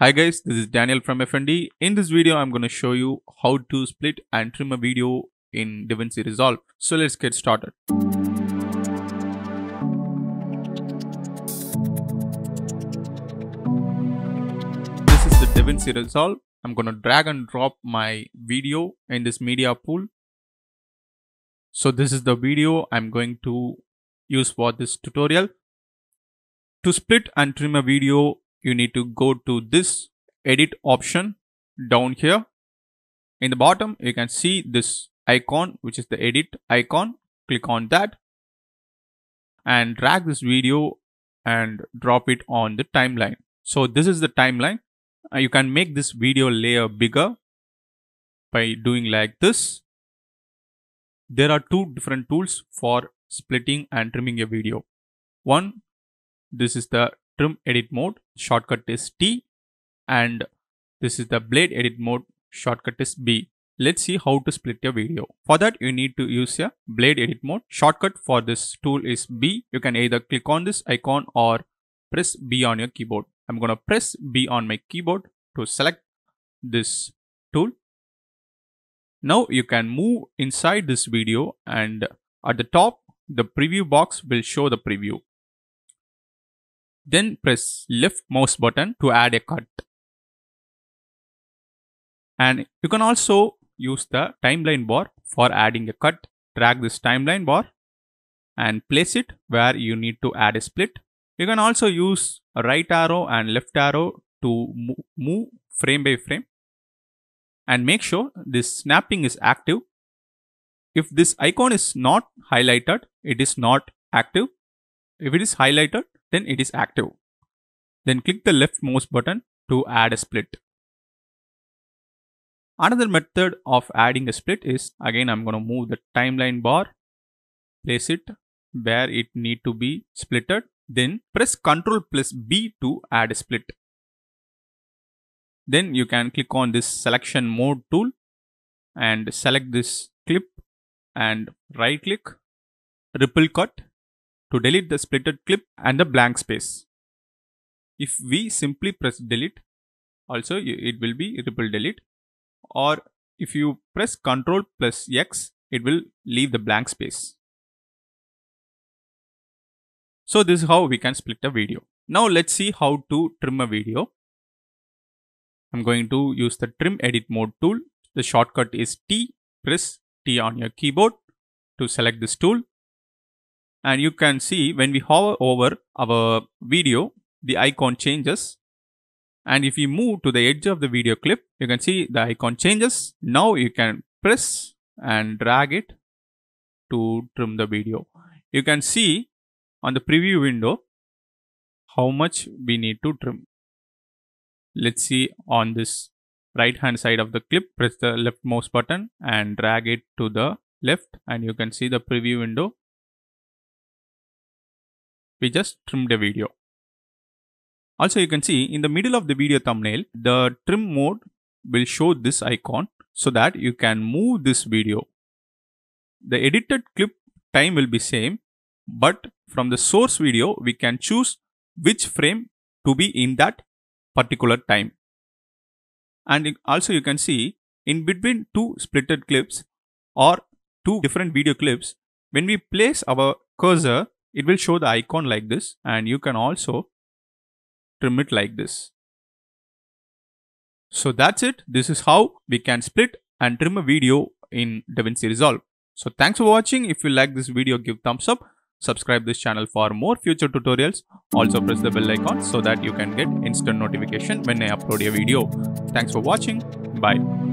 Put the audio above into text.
Hi guys, this is Daniel from FND. In this video, I'm going to show you how to split and trim a video in DaVinci Resolve. So let's get started. This is the DaVinci Resolve. I'm going to drag and drop my video in this media pool. So this is the video I'm going to use for this tutorial. To split and trim a video you need to go to this edit option down here. In the bottom, you can see this icon, which is the edit icon. Click on that and drag this video and drop it on the timeline. So this is the timeline. Uh, you can make this video layer bigger by doing like this. There are two different tools for splitting and trimming a video. One, this is the trim edit mode shortcut is T and this is the blade edit mode shortcut is B. Let's see how to split your video. For that you need to use a blade edit mode. Shortcut for this tool is B. You can either click on this icon or press B on your keyboard. I'm gonna press B on my keyboard to select this tool. Now you can move inside this video and at the top the preview box will show the preview. Then press left mouse button to add a cut. And you can also use the timeline bar for adding a cut. Drag this timeline bar and place it where you need to add a split. You can also use right arrow and left arrow to move frame by frame and make sure this snapping is active. If this icon is not highlighted, it is not active. If it is highlighted, then it is active. Then click the left mouse button to add a split. Another method of adding a split is again I'm going to move the timeline bar, place it where it need to be splitted, then press Ctrl plus B to add a split. Then you can click on this selection mode tool and select this clip and right click, ripple cut to delete the splitted clip and the blank space. If we simply press delete, also it will be ripple delete or if you press Ctrl plus X, it will leave the blank space. So this is how we can split a video. Now let's see how to trim a video. I'm going to use the trim edit mode tool. The shortcut is T. Press T on your keyboard to select this tool and you can see when we hover over our video, the icon changes. And if we move to the edge of the video clip, you can see the icon changes. Now you can press and drag it to trim the video. You can see on the preview window how much we need to trim. Let's see on this right hand side of the clip, press the left mouse button and drag it to the left and you can see the preview window we just trimmed the video. Also you can see in the middle of the video thumbnail, the trim mode will show this icon so that you can move this video. The edited clip time will be same, but from the source video, we can choose which frame to be in that particular time. And also you can see in between two splitted clips or two different video clips, when we place our cursor, it will show the icon like this and you can also trim it like this. So that's it. This is how we can split and trim a video in DaVinci Resolve. So thanks for watching. If you like this video, give thumbs up. Subscribe this channel for more future tutorials. Also press the bell icon so that you can get instant notification when I upload a video. Thanks for watching. Bye.